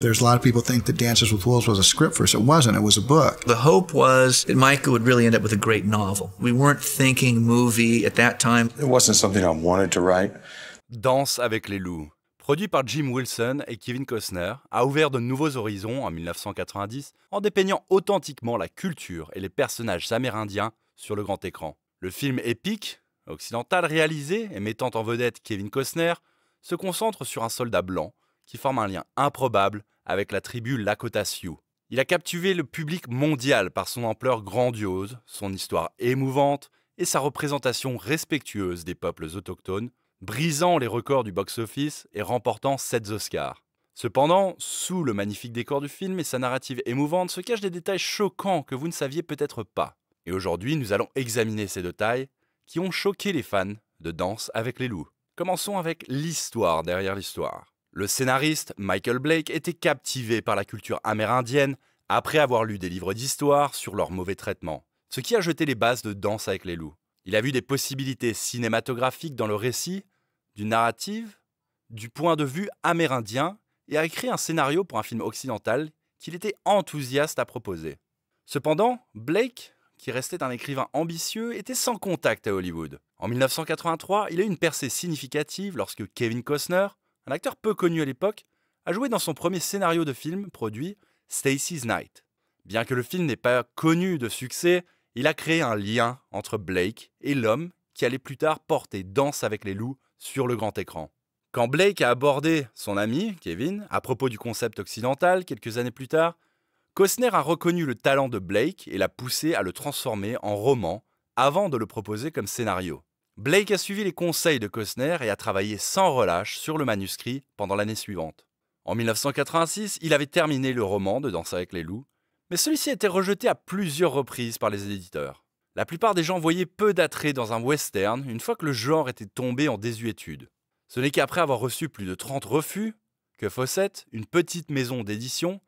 There's a lot of people think that Dances with Wolves was a script first. It wasn't. It was a book. The hope was that Michael would really end up with a great novel. We weren't thinking movie at that time. It wasn't something I wanted to write. Danse avec les loups, produit par Jim Wilson et Kevin Costner, a ouvert de nouveaux horizons en 1990 en dépeignant authentiquement la culture et les personnages amérindiens sur le grand écran. Le film épique, occidental réalisé et mettant en vedette Kevin Costner, se concentre sur un soldat blanc qui forme un lien improbable avec la tribu Lakota Sioux. Il a captivé le public mondial par son ampleur grandiose, son histoire émouvante et sa représentation respectueuse des peuples autochtones, brisant les records du box-office et remportant 7 Oscars. Cependant, sous le magnifique décor du film et sa narrative émouvante se cachent des détails choquants que vous ne saviez peut-être pas. Et aujourd'hui, nous allons examiner ces détails qui ont choqué les fans de Danse avec les loups. Commençons avec l'histoire derrière l'histoire. Le scénariste Michael Blake était captivé par la culture amérindienne après avoir lu des livres d'histoire sur leur mauvais traitement, ce qui a jeté les bases de Danse avec les loups. Il a vu des possibilités cinématographiques dans le récit, du narrative, du point de vue amérindien, et a écrit un scénario pour un film occidental qu'il était enthousiaste à proposer. Cependant, Blake, qui restait un écrivain ambitieux, était sans contact à Hollywood. En 1983, il a eu une percée significative lorsque Kevin Costner, un acteur peu connu à l'époque, a joué dans son premier scénario de film produit, Stacy's Night. Bien que le film n'ait pas connu de succès, il a créé un lien entre Blake et l'homme qui allait plus tard porter Danse avec les loups sur le grand écran. Quand Blake a abordé son ami, Kevin, à propos du concept occidental quelques années plus tard, Costner a reconnu le talent de Blake et l'a poussé à le transformer en roman avant de le proposer comme scénario. Blake a suivi les conseils de Costner et a travaillé sans relâche sur le manuscrit pendant l'année suivante. En 1986, il avait terminé le roman de Danse avec les loups, mais celui-ci a été rejeté à plusieurs reprises par les éditeurs. La plupart des gens voyaient peu d'attrait dans un western une fois que le genre était tombé en désuétude. Ce n'est qu'après avoir reçu plus de 30 refus que Fawcett, une petite maison d'édition,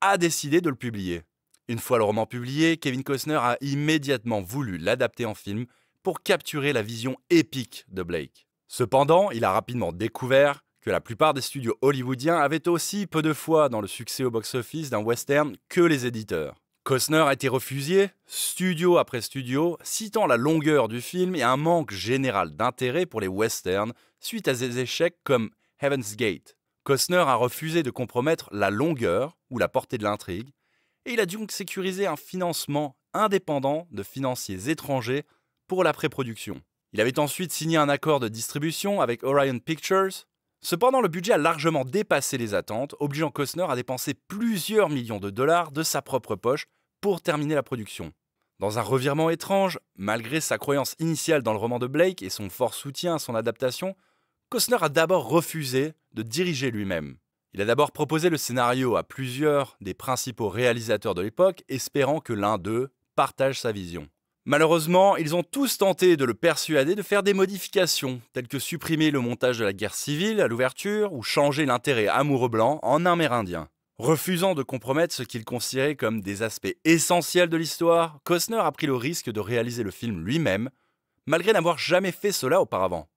a décidé de le publier. Une fois le roman publié, Kevin Costner a immédiatement voulu l'adapter en film pour capturer la vision épique de Blake. Cependant, il a rapidement découvert que la plupart des studios hollywoodiens avaient aussi peu de foi dans le succès au box-office d'un western que les éditeurs. Costner a été refusé, studio après studio, citant la longueur du film et un manque général d'intérêt pour les westerns suite à des échecs comme Heaven's Gate. Costner a refusé de compromettre la longueur ou la portée de l'intrigue, et il a donc sécurisé un financement indépendant de financiers étrangers pour la pré-production. Il avait ensuite signé un accord de distribution avec Orion Pictures. Cependant, le budget a largement dépassé les attentes, obligeant Costner à dépenser plusieurs millions de dollars de sa propre poche pour terminer la production. Dans un revirement étrange, malgré sa croyance initiale dans le roman de Blake et son fort soutien à son adaptation, Costner a d'abord refusé de diriger lui-même. Il a d'abord proposé le scénario à plusieurs des principaux réalisateurs de l'époque, espérant que l'un d'eux partage sa vision. Malheureusement, ils ont tous tenté de le persuader de faire des modifications, telles que supprimer le montage de la guerre civile à l'ouverture ou changer l'intérêt amoureux blanc en amérindien. Refusant de compromettre ce qu'il considérait comme des aspects essentiels de l'histoire, Costner a pris le risque de réaliser le film lui-même, malgré n'avoir jamais fait cela auparavant.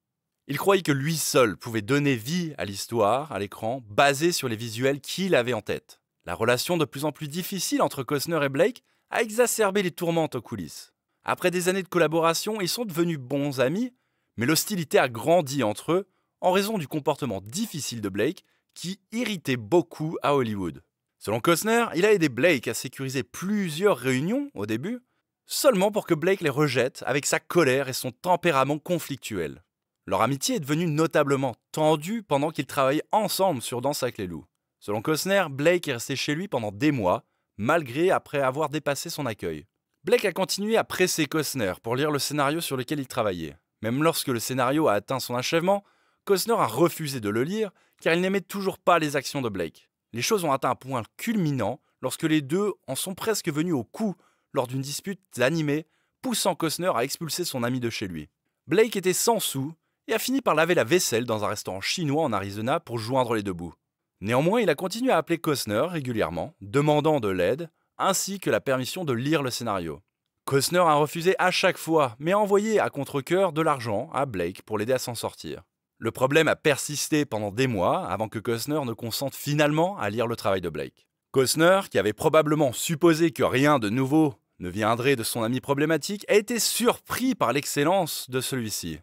Il croyait que lui seul pouvait donner vie à l'histoire, à l'écran, basée sur les visuels qu'il avait en tête. La relation de plus en plus difficile entre Costner et Blake a exacerbé les tourmentes aux coulisses. Après des années de collaboration, ils sont devenus bons amis, mais l'hostilité a grandi entre eux en raison du comportement difficile de Blake qui irritait beaucoup à Hollywood. Selon Costner, il a aidé Blake à sécuriser plusieurs réunions au début, seulement pour que Blake les rejette avec sa colère et son tempérament conflictuel. Leur amitié est devenue notablement tendue pendant qu'ils travaillaient ensemble sur Danse avec les loups. Selon Costner, Blake est resté chez lui pendant des mois, malgré après avoir dépassé son accueil. Blake a continué à presser Costner pour lire le scénario sur lequel il travaillait. Même lorsque le scénario a atteint son achèvement, Costner a refusé de le lire car il n'aimait toujours pas les actions de Blake. Les choses ont atteint un point culminant lorsque les deux en sont presque venus au coup lors d'une dispute animée poussant Costner à expulser son ami de chez lui. Blake était sans sous et a fini par laver la vaisselle dans un restaurant chinois en Arizona pour joindre les deux bouts. Néanmoins, il a continué à appeler Costner régulièrement, demandant de l'aide, ainsi que la permission de lire le scénario. Costner a refusé à chaque fois, mais a envoyé à contre-coeur de l'argent à Blake pour l'aider à s'en sortir. Le problème a persisté pendant des mois avant que Costner ne consente finalement à lire le travail de Blake. Costner, qui avait probablement supposé que rien de nouveau ne viendrait de son ami problématique, a été surpris par l'excellence de celui-ci.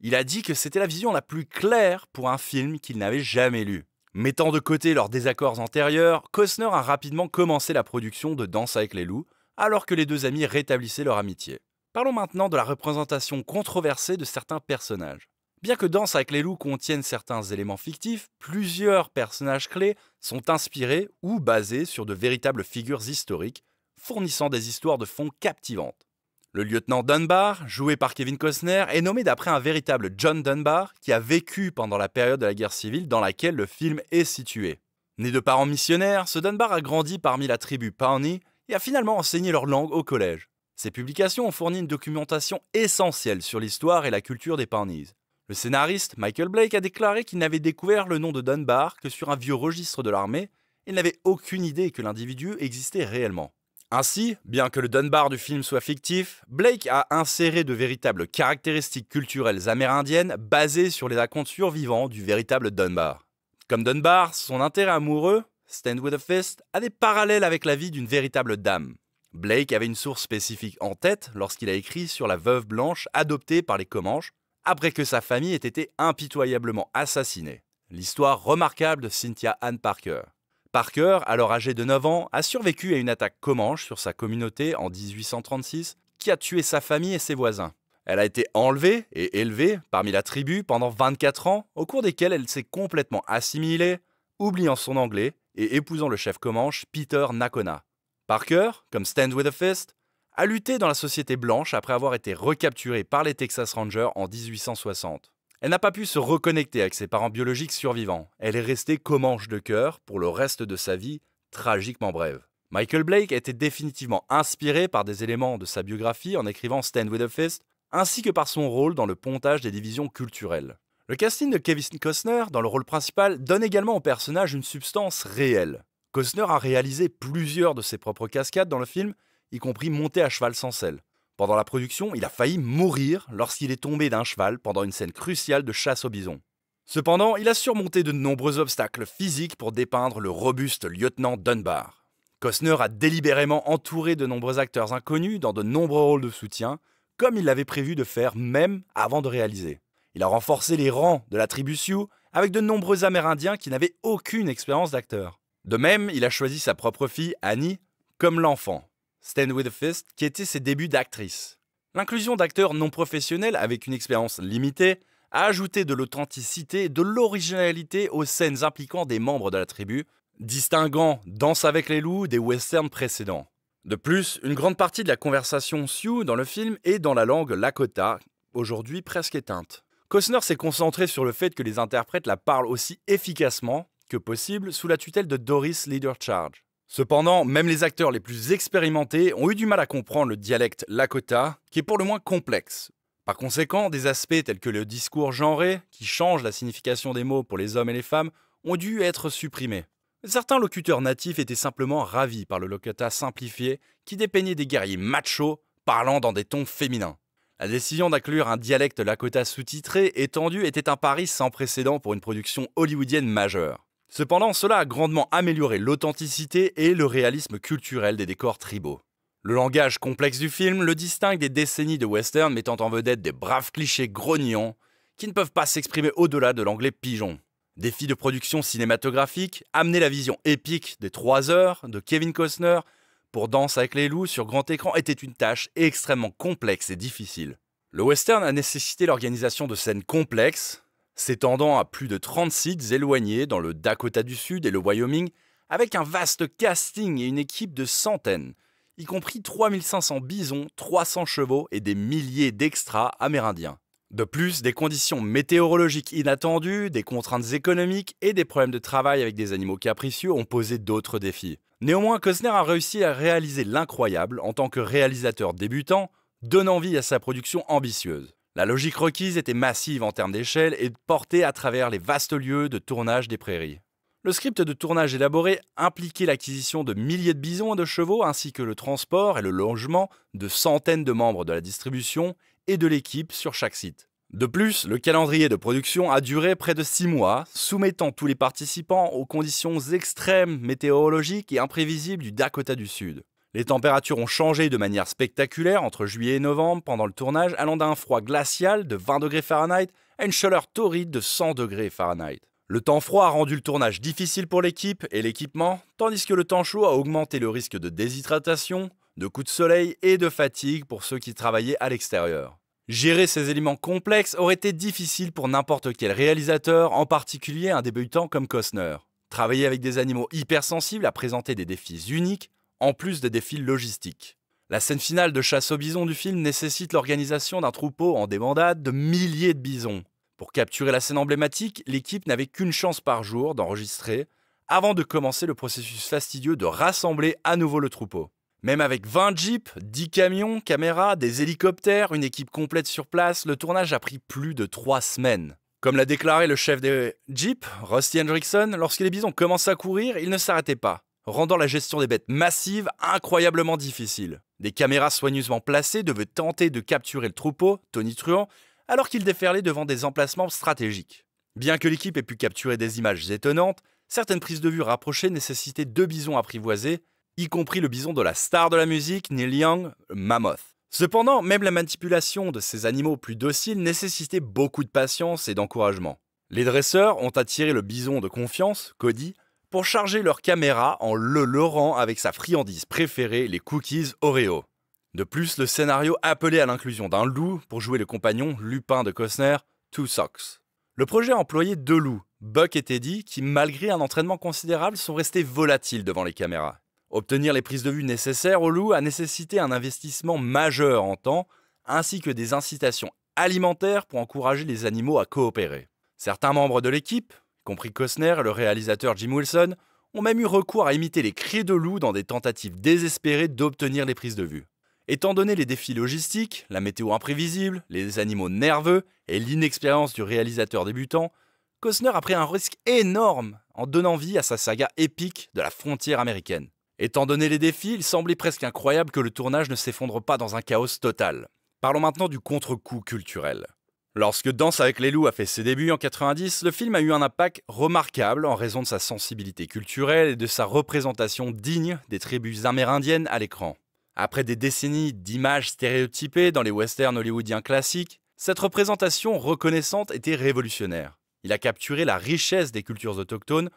Il a dit que c'était la vision la plus claire pour un film qu'il n'avait jamais lu. Mettant de côté leurs désaccords antérieurs, Costner a rapidement commencé la production de Danse avec les loups, alors que les deux amis rétablissaient leur amitié. Parlons maintenant de la représentation controversée de certains personnages. Bien que Danse avec les loups contienne certains éléments fictifs, plusieurs personnages clés sont inspirés ou basés sur de véritables figures historiques, fournissant des histoires de fond captivantes. Le lieutenant Dunbar, joué par Kevin Costner, est nommé d'après un véritable John Dunbar qui a vécu pendant la période de la guerre civile dans laquelle le film est situé. Né de parents missionnaires, ce Dunbar a grandi parmi la tribu Pawnee et a finalement enseigné leur langue au collège. Ses publications ont fourni une documentation essentielle sur l'histoire et la culture des Pawnees. Le scénariste Michael Blake a déclaré qu'il n'avait découvert le nom de Dunbar que sur un vieux registre de l'armée et n'avait aucune idée que l'individu existait réellement. Ainsi, bien que le Dunbar du film soit fictif, Blake a inséré de véritables caractéristiques culturelles amérindiennes basées sur les racontes survivants du véritable Dunbar. Comme Dunbar, son intérêt amoureux, Stand with a Fist, a des parallèles avec la vie d'une véritable dame. Blake avait une source spécifique en tête lorsqu'il a écrit sur la veuve blanche adoptée par les Comanches après que sa famille ait été impitoyablement assassinée. L'histoire remarquable de Cynthia Ann Parker. Parker, alors âgé de 9 ans, a survécu à une attaque comanche sur sa communauté en 1836 qui a tué sa famille et ses voisins. Elle a été enlevée et élevée parmi la tribu pendant 24 ans, au cours desquels elle s'est complètement assimilée, oubliant son anglais et épousant le chef comanche Peter Nakona. Parker, comme Stand With a Fist, a lutté dans la société blanche après avoir été recapturé par les Texas Rangers en 1860. Elle n'a pas pu se reconnecter avec ses parents biologiques survivants. Elle est restée commanche de cœur pour le reste de sa vie, tragiquement brève. Michael Blake a été définitivement inspiré par des éléments de sa biographie en écrivant Stand with Fist, ainsi que par son rôle dans le pontage des divisions culturelles. Le casting de Kevin Costner dans le rôle principal donne également au personnage une substance réelle. Costner a réalisé plusieurs de ses propres cascades dans le film, y compris Monter à cheval sans selle. Pendant la production, il a failli mourir lorsqu'il est tombé d'un cheval pendant une scène cruciale de chasse au bison. Cependant, il a surmonté de nombreux obstacles physiques pour dépeindre le robuste lieutenant Dunbar. Costner a délibérément entouré de nombreux acteurs inconnus dans de nombreux rôles de soutien, comme il l'avait prévu de faire même avant de réaliser. Il a renforcé les rangs de la tribu Sioux avec de nombreux Amérindiens qui n'avaient aucune expérience d'acteur. De même, il a choisi sa propre fille, Annie, comme l'enfant, Stand with a Fist, qui était ses débuts d'actrice. L'inclusion d'acteurs non professionnels avec une expérience limitée a ajouté de l'authenticité et de l'originalité aux scènes impliquant des membres de la tribu, distinguant Danse avec les loups des westerns précédents. De plus, une grande partie de la conversation Sioux dans le film est dans la langue Lakota, aujourd'hui presque éteinte. Costner s'est concentré sur le fait que les interprètes la parlent aussi efficacement que possible sous la tutelle de Doris Leader Charge. Cependant, même les acteurs les plus expérimentés ont eu du mal à comprendre le dialecte Lakota, qui est pour le moins complexe. Par conséquent, des aspects tels que le discours genré, qui change la signification des mots pour les hommes et les femmes, ont dû être supprimés. Certains locuteurs natifs étaient simplement ravis par le Lakota simplifié, qui dépeignait des guerriers machos parlant dans des tons féminins. La décision d'inclure un dialecte Lakota sous-titré étendu était un pari sans précédent pour une production hollywoodienne majeure. Cependant, cela a grandement amélioré l'authenticité et le réalisme culturel des décors tribaux. Le langage complexe du film le distingue des décennies de western mettant en vedette des braves clichés grognons qui ne peuvent pas s'exprimer au-delà de l'anglais pigeon. Défi de production cinématographique, amener la vision épique des 3 heures de Kevin Costner pour Danse avec les loups sur grand écran était une tâche extrêmement complexe et difficile. Le western a nécessité l'organisation de scènes complexes, s'étendant à plus de 30 sites éloignés dans le Dakota du Sud et le Wyoming, avec un vaste casting et une équipe de centaines, y compris 3500 bisons, 300 chevaux et des milliers d'extras amérindiens. De plus, des conditions météorologiques inattendues, des contraintes économiques et des problèmes de travail avec des animaux capricieux ont posé d'autres défis. Néanmoins, Kosner a réussi à réaliser l'incroyable en tant que réalisateur débutant, donnant vie à sa production ambitieuse. La logique requise était massive en termes d'échelle et portée à travers les vastes lieux de tournage des prairies. Le script de tournage élaboré impliquait l'acquisition de milliers de bisons et de chevaux ainsi que le transport et le logement de centaines de membres de la distribution et de l'équipe sur chaque site. De plus, le calendrier de production a duré près de six mois, soumettant tous les participants aux conditions extrêmes météorologiques et imprévisibles du Dakota du Sud. Les températures ont changé de manière spectaculaire entre juillet et novembre pendant le tournage, allant d'un froid glacial de 20 degrés Fahrenheit à une chaleur torride de 100 degrés Fahrenheit. Le temps froid a rendu le tournage difficile pour l'équipe et l'équipement, tandis que le temps chaud a augmenté le risque de déshydratation, de coups de soleil et de fatigue pour ceux qui travaillaient à l'extérieur. Gérer ces éléments complexes aurait été difficile pour n'importe quel réalisateur, en particulier un débutant comme Costner. Travailler avec des animaux hypersensibles a présenté des défis uniques en plus des défis logistiques. La scène finale de chasse aux bisons du film nécessite l'organisation d'un troupeau en débandade de milliers de bisons. Pour capturer la scène emblématique, l'équipe n'avait qu'une chance par jour d'enregistrer avant de commencer le processus fastidieux de rassembler à nouveau le troupeau. Même avec 20 jeeps, 10 camions, caméras, des hélicoptères, une équipe complète sur place, le tournage a pris plus de 3 semaines. Comme l'a déclaré le chef des jeeps, Rusty Hendrickson, lorsque les bisons commençaient à courir, ils ne s'arrêtaient pas rendant la gestion des bêtes massives incroyablement difficile. Des caméras soigneusement placées devaient tenter de capturer le troupeau, Tony Truant, alors qu'il déferlait devant des emplacements stratégiques. Bien que l'équipe ait pu capturer des images étonnantes, certaines prises de vue rapprochées nécessitaient deux bisons apprivoisés, y compris le bison de la star de la musique, Neil Young, Mammoth. Cependant, même la manipulation de ces animaux plus dociles nécessitait beaucoup de patience et d'encouragement. Les dresseurs ont attiré le bison de confiance, Cody, pour charger leur caméra en le leurrant avec sa friandise préférée, les cookies Oreo. De plus, le scénario appelait à l'inclusion d'un loup pour jouer le compagnon Lupin de Costner, Two Socks. Le projet employait deux loups, Buck et Teddy, qui malgré un entraînement considérable sont restés volatiles devant les caméras. Obtenir les prises de vue nécessaires aux loups a nécessité un investissement majeur en temps, ainsi que des incitations alimentaires pour encourager les animaux à coopérer. Certains membres de l'équipe, compris Costner et le réalisateur Jim Wilson, ont même eu recours à imiter les cris de loup dans des tentatives désespérées d'obtenir les prises de vue. Étant donné les défis logistiques, la météo imprévisible, les animaux nerveux et l'inexpérience du réalisateur débutant, Costner a pris un risque énorme en donnant vie à sa saga épique de la frontière américaine. Étant donné les défis, il semblait presque incroyable que le tournage ne s'effondre pas dans un chaos total. Parlons maintenant du contre-coup culturel. Lorsque Danse avec les loups a fait ses débuts en 90, le film a eu un impact remarquable en raison de sa sensibilité culturelle et de sa représentation digne des tribus amérindiennes à l'écran. Après des décennies d'images stéréotypées dans les westerns hollywoodiens classiques, cette représentation reconnaissante était révolutionnaire. Il a capturé la richesse des cultures autochtones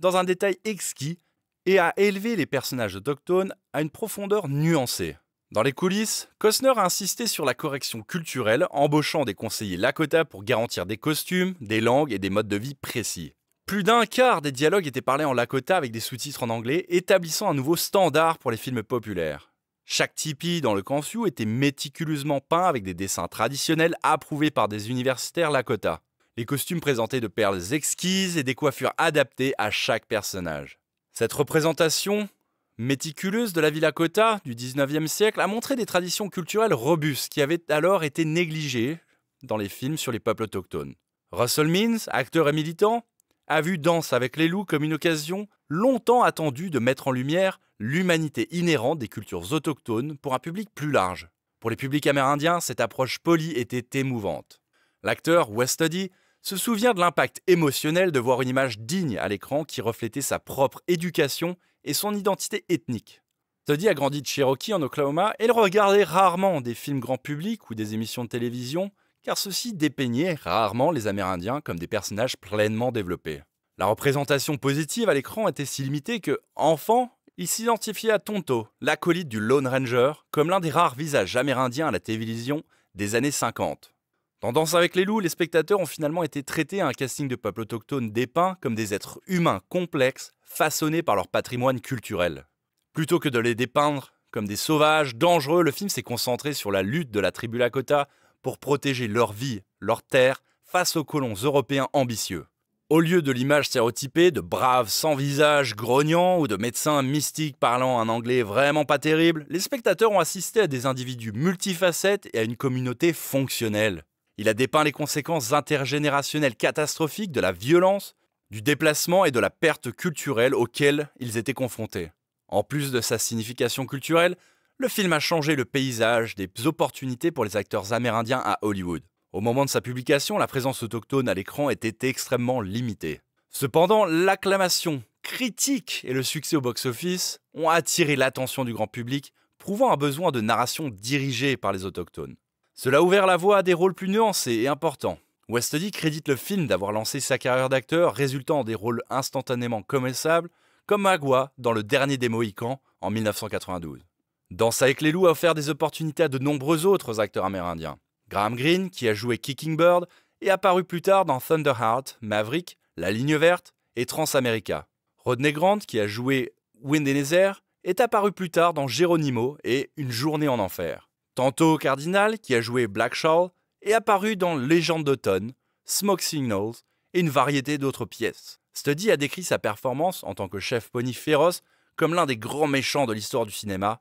dans un détail exquis et a élevé les personnages autochtones à une profondeur nuancée. Dans les coulisses, Costner a insisté sur la correction culturelle, embauchant des conseillers Lakota pour garantir des costumes, des langues et des modes de vie précis. Plus d'un quart des dialogues étaient parlés en Lakota avec des sous-titres en anglais, établissant un nouveau standard pour les films populaires. Chaque tipi dans le camp était méticuleusement peint avec des dessins traditionnels approuvés par des universitaires Lakota. Les costumes présentaient de perles exquises et des coiffures adaptées à chaque personnage. Cette représentation méticuleuse de la Villa Cotta du 19e siècle a montré des traditions culturelles robustes qui avaient alors été négligées dans les films sur les peuples autochtones. Russell Means, acteur et militant, a vu Danse avec les loups comme une occasion longtemps attendue de mettre en lumière l'humanité inhérente des cultures autochtones pour un public plus large. Pour les publics amérindiens, cette approche polie était émouvante. L'acteur Westody se souvient de l'impact émotionnel de voir une image digne à l'écran qui reflétait sa propre éducation et son identité ethnique. Toddy a grandi de Cherokee en Oklahoma et il regardait rarement des films grand public ou des émissions de télévision, car ceux-ci dépeignaient rarement les Amérindiens comme des personnages pleinement développés. La représentation positive à l'écran était si limitée que, enfant, il s'identifiait à Tonto, l'acolyte du Lone Ranger, comme l'un des rares visages amérindiens à la télévision des années 50 danse avec les loups, les spectateurs ont finalement été traités à un casting de peuples autochtones dépeints comme des êtres humains complexes, façonnés par leur patrimoine culturel. Plutôt que de les dépeindre comme des sauvages, dangereux, le film s'est concentré sur la lutte de la tribu Lakota pour protéger leur vie, leur terre, face aux colons européens ambitieux. Au lieu de l'image stéréotypée de braves sans visage grognants ou de médecins mystiques parlant un anglais vraiment pas terrible, les spectateurs ont assisté à des individus multifacettes et à une communauté fonctionnelle. Il a dépeint les conséquences intergénérationnelles catastrophiques de la violence, du déplacement et de la perte culturelle auxquelles ils étaient confrontés. En plus de sa signification culturelle, le film a changé le paysage des opportunités pour les acteurs amérindiens à Hollywood. Au moment de sa publication, la présence autochtone à l'écran était extrêmement limitée. Cependant, l'acclamation critique et le succès au box-office ont attiré l'attention du grand public, prouvant un besoin de narration dirigée par les autochtones. Cela a ouvert la voie à des rôles plus nuancés et importants. Westody crédite le film d'avoir lancé sa carrière d'acteur, résultant en des rôles instantanément commensables comme Magua dans Le Dernier des Mohicans en 1992. Dansa avec les loups a offert des opportunités à de nombreux autres acteurs amérindiens. Graham Greene, qui a joué Kicking Bird, est apparu plus tard dans Thunderheart, Maverick, La Ligne Verte et Transamerica. Rodney Grant, qui a joué Wind in est apparu plus tard dans Geronimo et Une Journée en Enfer. Tantôt Cardinal, qui a joué Black Shawl, est apparu dans Légende d'automne, Smoke Signals et une variété d'autres pièces. Study a décrit sa performance en tant que chef pony féroce comme l'un des grands méchants de l'histoire du cinéma,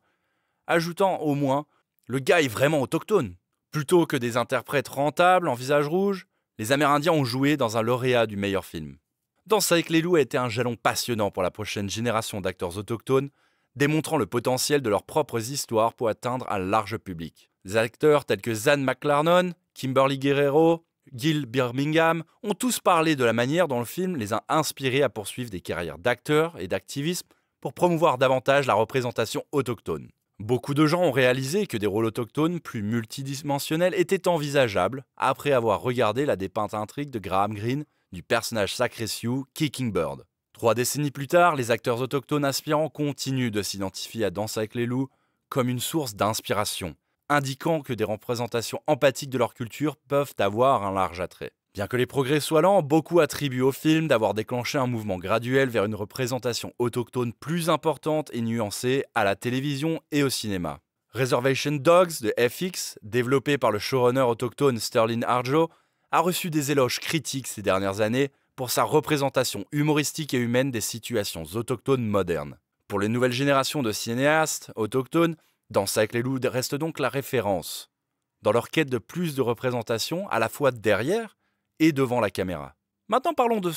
ajoutant au moins le gars est vraiment autochtone. Plutôt que des interprètes rentables en visage rouge, les Amérindiens ont joué dans un lauréat du meilleur film. Dans avec les loups a été un jalon passionnant pour la prochaine génération d'acteurs autochtones démontrant le potentiel de leurs propres histoires pour atteindre un large public. Des acteurs tels que Zan McLarnon, Kimberly Guerrero, Gil Birmingham ont tous parlé de la manière dont le film les a inspirés à poursuivre des carrières d'acteurs et d'activisme pour promouvoir davantage la représentation autochtone. Beaucoup de gens ont réalisé que des rôles autochtones plus multidimensionnels étaient envisageables après avoir regardé la dépeinte intrigue de Graham Greene du personnage sacré Sioux, Kicking Bird. Trois décennies plus tard, les acteurs autochtones aspirants continuent de s'identifier à Danse avec les loups comme une source d'inspiration, indiquant que des représentations empathiques de leur culture peuvent avoir un large attrait. Bien que les progrès soient lents, beaucoup attribuent au film d'avoir déclenché un mouvement graduel vers une représentation autochtone plus importante et nuancée à la télévision et au cinéma. Reservation Dogs de FX, développé par le showrunner autochtone Sterling Arjo, a reçu des éloges critiques ces dernières années pour sa représentation humoristique et humaine des situations autochtones modernes. Pour les nouvelles générations de cinéastes autochtones, Danse avec les loups reste donc la référence, dans leur quête de plus de représentation à la fois derrière et devant la caméra. Maintenant parlons de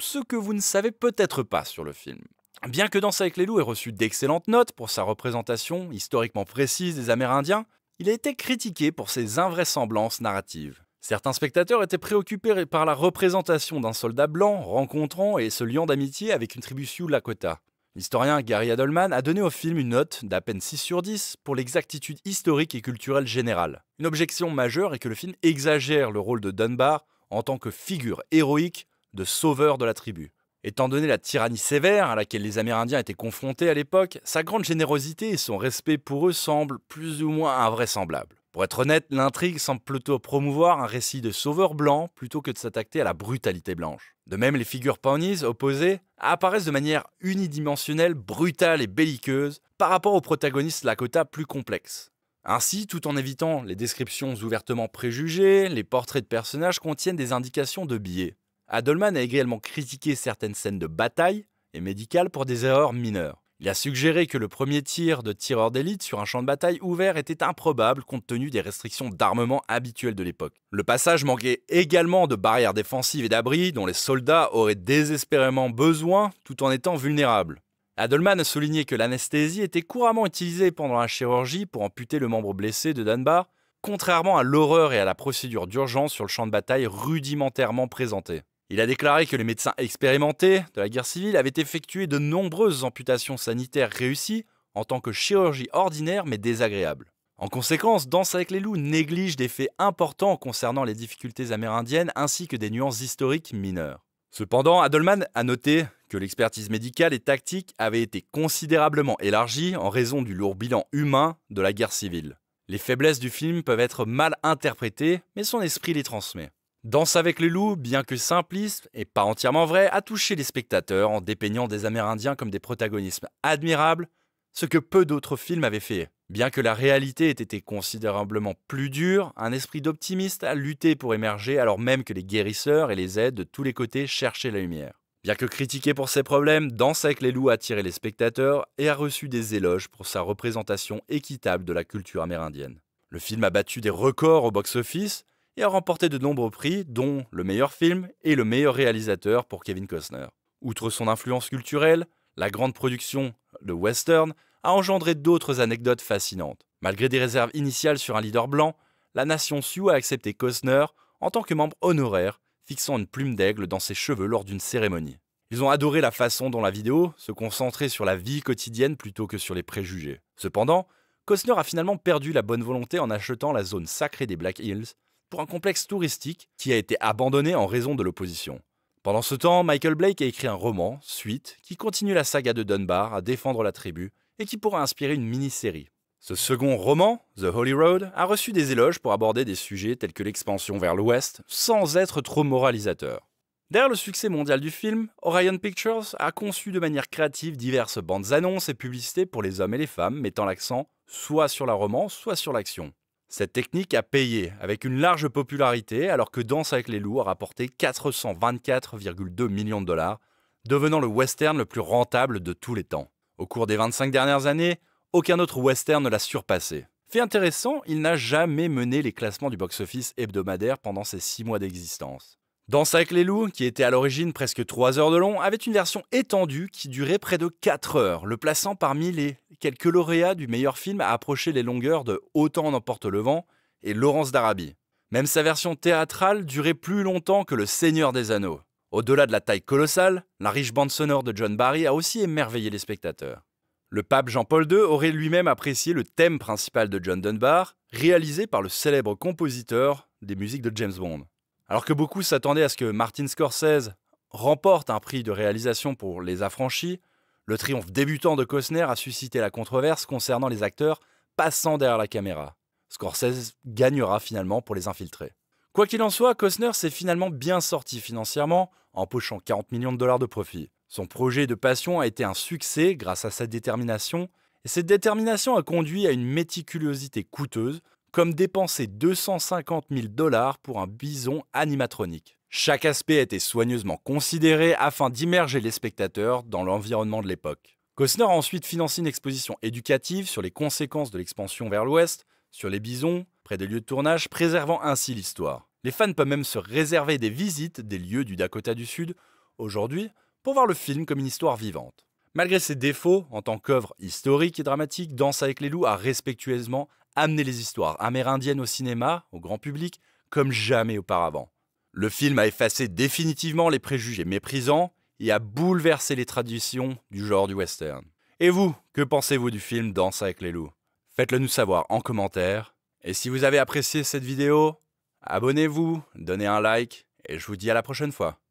ce que vous ne savez peut-être pas sur le film. Bien que Danse avec les loups ait reçu d'excellentes notes pour sa représentation historiquement précise des Amérindiens, il a été critiqué pour ses invraisemblances narratives. Certains spectateurs étaient préoccupés par la représentation d'un soldat blanc rencontrant et se liant d'amitié avec une tribu Sioux Lakota. L'historien Gary Adolman a donné au film une note d'à peine 6 sur 10 pour l'exactitude historique et culturelle générale. Une objection majeure est que le film exagère le rôle de Dunbar en tant que figure héroïque de sauveur de la tribu. Étant donné la tyrannie sévère à laquelle les Amérindiens étaient confrontés à l'époque, sa grande générosité et son respect pour eux semblent plus ou moins invraisemblables. Pour être honnête, l'intrigue semble plutôt promouvoir un récit de sauveur blanc plutôt que de s'attaquer à la brutalité blanche. De même, les figures pawnies opposées apparaissent de manière unidimensionnelle, brutale et belliqueuse par rapport aux protagonistes Lakota plus complexes. Ainsi, tout en évitant les descriptions ouvertement préjugées, les portraits de personnages contiennent des indications de biais. Adolman a également critiqué certaines scènes de bataille et médicales pour des erreurs mineures. Il a suggéré que le premier tir de tireur d'élite sur un champ de bataille ouvert était improbable compte tenu des restrictions d'armement habituelles de l'époque. Le passage manquait également de barrières défensives et d'abris dont les soldats auraient désespérément besoin tout en étant vulnérables. Adelman a souligné que l'anesthésie était couramment utilisée pendant la chirurgie pour amputer le membre blessé de Danbar, contrairement à l'horreur et à la procédure d'urgence sur le champ de bataille rudimentairement présentée. Il a déclaré que les médecins expérimentés de la guerre civile avaient effectué de nombreuses amputations sanitaires réussies en tant que chirurgie ordinaire mais désagréable. En conséquence, Danse avec les loups néglige des faits importants concernant les difficultés amérindiennes ainsi que des nuances historiques mineures. Cependant, Adelman a noté que l'expertise médicale et tactique avait été considérablement élargie en raison du lourd bilan humain de la guerre civile. Les faiblesses du film peuvent être mal interprétées, mais son esprit les transmet. Danse avec les loups, bien que simpliste et pas entièrement vrai, a touché les spectateurs en dépeignant des Amérindiens comme des protagonismes admirables, ce que peu d'autres films avaient fait. Bien que la réalité ait été considérablement plus dure, un esprit d'optimiste a lutté pour émerger alors même que les guérisseurs et les aides de tous les côtés cherchaient la lumière. Bien que critiqué pour ses problèmes, Danse avec les loups a attiré les spectateurs et a reçu des éloges pour sa représentation équitable de la culture amérindienne. Le film a battu des records au box-office, et a remporté de nombreux prix, dont le meilleur film et le meilleur réalisateur pour Kevin Costner. Outre son influence culturelle, la grande production, le western, a engendré d'autres anecdotes fascinantes. Malgré des réserves initiales sur un leader blanc, la nation Sioux a accepté Costner en tant que membre honoraire, fixant une plume d'aigle dans ses cheveux lors d'une cérémonie. Ils ont adoré la façon dont la vidéo se concentrait sur la vie quotidienne plutôt que sur les préjugés. Cependant, Costner a finalement perdu la bonne volonté en achetant la zone sacrée des Black Hills pour un complexe touristique qui a été abandonné en raison de l'opposition. Pendant ce temps, Michael Blake a écrit un roman, Suite, qui continue la saga de Dunbar à défendre la tribu et qui pourra inspirer une mini-série. Ce second roman, The Holy Road, a reçu des éloges pour aborder des sujets tels que l'expansion vers l'Ouest sans être trop moralisateur. Derrière le succès mondial du film, Orion Pictures a conçu de manière créative diverses bandes annonces et publicités pour les hommes et les femmes mettant l'accent soit sur la romance, soit sur l'action. Cette technique a payé avec une large popularité alors que Danse avec les loups a rapporté 424,2 millions de dollars, devenant le western le plus rentable de tous les temps. Au cours des 25 dernières années, aucun autre western ne l'a surpassé. Fait intéressant, il n'a jamais mené les classements du box-office hebdomadaire pendant ses 6 mois d'existence. Danse avec les loups, qui était à l'origine presque 3 heures de long, avait une version étendue qui durait près de 4 heures, le plaçant parmi les quelques lauréats du meilleur film à approcher les longueurs de Autant en emporte le vent et Laurence d'Arabie. Même sa version théâtrale durait plus longtemps que Le Seigneur des Anneaux. Au-delà de la taille colossale, la riche bande sonore de John Barry a aussi émerveillé les spectateurs. Le pape Jean-Paul II aurait lui-même apprécié le thème principal de John Dunbar, réalisé par le célèbre compositeur des musiques de James Bond. Alors que beaucoup s'attendaient à ce que Martin Scorsese remporte un prix de réalisation pour Les Affranchis, le triomphe débutant de Costner a suscité la controverse concernant les acteurs passant derrière la caméra. Scorsese gagnera finalement pour les infiltrer. Quoi qu'il en soit, Costner s'est finalement bien sorti financièrement, en pochant 40 millions de dollars de profit. Son projet de passion a été un succès grâce à sa détermination, et cette détermination a conduit à une méticulosité coûteuse comme dépenser 250 000 dollars pour un bison animatronique. Chaque aspect a été soigneusement considéré afin d'immerger les spectateurs dans l'environnement de l'époque. Costner a ensuite financé une exposition éducative sur les conséquences de l'expansion vers l'ouest, sur les bisons, près des lieux de tournage, préservant ainsi l'histoire. Les fans peuvent même se réserver des visites des lieux du Dakota du Sud, aujourd'hui, pour voir le film comme une histoire vivante. Malgré ses défauts, en tant qu'œuvre historique et dramatique, Danse avec les loups a respectueusement amener les histoires amérindiennes au cinéma, au grand public, comme jamais auparavant. Le film a effacé définitivement les préjugés méprisants et a bouleversé les traditions du genre du western. Et vous, que pensez-vous du film Danse avec les loups Faites-le nous savoir en commentaire. Et si vous avez apprécié cette vidéo, abonnez-vous, donnez un like, et je vous dis à la prochaine fois.